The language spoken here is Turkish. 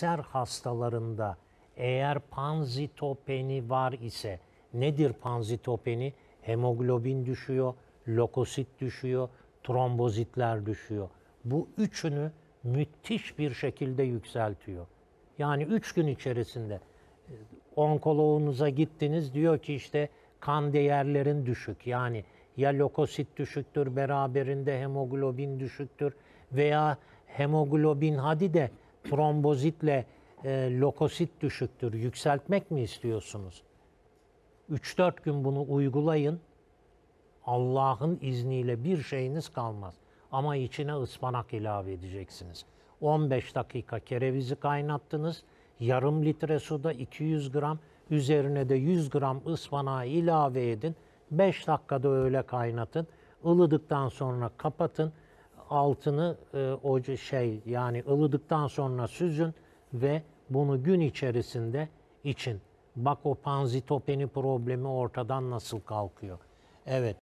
kanser hastalarında eğer panzitopeni var ise nedir panzitopeni? Hemoglobin düşüyor, lokosit düşüyor, trombozitler düşüyor. Bu üçünü müthiş bir şekilde yükseltiyor. Yani üç gün içerisinde e, onkoloğunuza gittiniz diyor ki işte kan değerlerin düşük. Yani ya lokosit düşüktür, beraberinde hemoglobin düşüktür veya hemoglobin hadi de trombozitle e, lokosit düşüktür. Yükseltmek mi istiyorsunuz? 3-4 gün bunu uygulayın. Allah'ın izniyle bir şeyiniz kalmaz. Ama içine ıspanak ilave edeceksiniz. 15 dakika kerevizi kaynattınız. Yarım litre suda 200 gram, üzerine de 100 gram ıspanağı ilave edin. 5 dakikada öyle kaynatın. Ilıdıktan sonra kapatın altını e, o şey yani ılıdıktan sonra süzün ve bunu gün içerisinde için. Bak o panzitopeni problemi ortadan nasıl kalkıyor. Evet.